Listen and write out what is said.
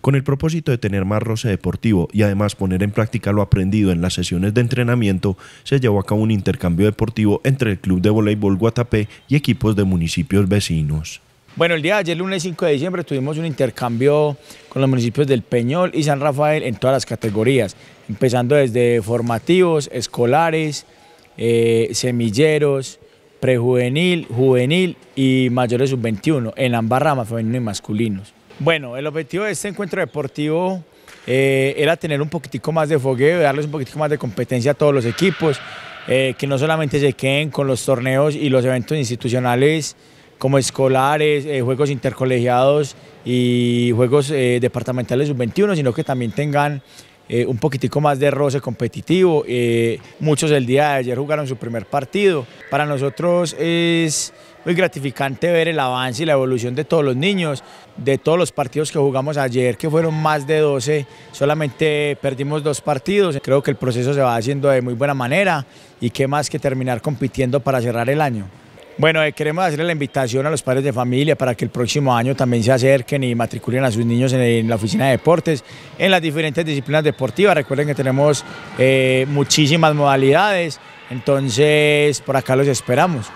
Con el propósito de tener más roce deportivo y además poner en práctica lo aprendido en las sesiones de entrenamiento, se llevó a cabo un intercambio deportivo entre el Club de Voleibol Guatapé y equipos de municipios vecinos. Bueno, el día de ayer, lunes 5 de diciembre, tuvimos un intercambio con los municipios del Peñol y San Rafael en todas las categorías, empezando desde formativos, escolares, eh, semilleros, prejuvenil, juvenil y mayores sub-21, en ambas ramas, femeninos y masculinos. Bueno, el objetivo de este encuentro deportivo eh, era tener un poquitico más de fogueo, darles un poquitico más de competencia a todos los equipos, eh, que no solamente se queden con los torneos y los eventos institucionales como escolares, eh, juegos intercolegiados y juegos departamentales sub-21, sino que también tengan eh, un poquitico más de roce competitivo. Eh, muchos el día de ayer jugaron su primer partido. Para nosotros es muy gratificante ver el avance y la evolución de todos los niños. De todos los partidos que jugamos ayer, que fueron más de 12, solamente perdimos dos partidos. Creo que el proceso se va haciendo de muy buena manera y qué más que terminar compitiendo para cerrar el año. Bueno, eh, queremos hacerle la invitación a los padres de familia para que el próximo año también se acerquen y matriculen a sus niños en, la oficina de deportes, en las diferentes disciplinas deportivas. Recuerden que tenemos eh, muchísimas modalidades, entonces por acá los esperamos.